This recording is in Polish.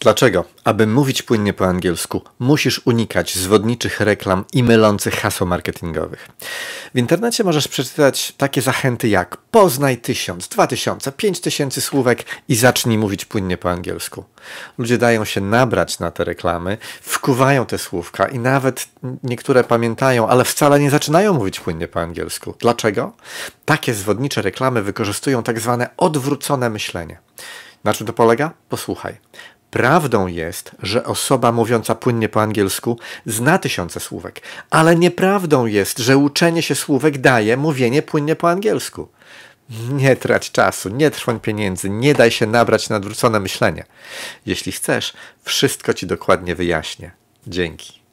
Dlaczego? Aby mówić płynnie po angielsku, musisz unikać zwodniczych reklam i mylących haseł marketingowych. W internecie możesz przeczytać takie zachęty jak poznaj tysiąc, dwa tysiące, pięć tysięcy słówek i zacznij mówić płynnie po angielsku. Ludzie dają się nabrać na te reklamy, wkuwają te słówka i nawet niektóre pamiętają, ale wcale nie zaczynają mówić płynnie po angielsku. Dlaczego? Takie zwodnicze reklamy wykorzystują tak zwane odwrócone myślenie. Na czym to polega? Posłuchaj. Prawdą jest, że osoba mówiąca płynnie po angielsku zna tysiące słówek, ale nieprawdą jest, że uczenie się słówek daje mówienie płynnie po angielsku. Nie trać czasu, nie trwoń pieniędzy, nie daj się nabrać na odwrócone myślenie. Jeśli chcesz, wszystko ci dokładnie wyjaśnię. Dzięki.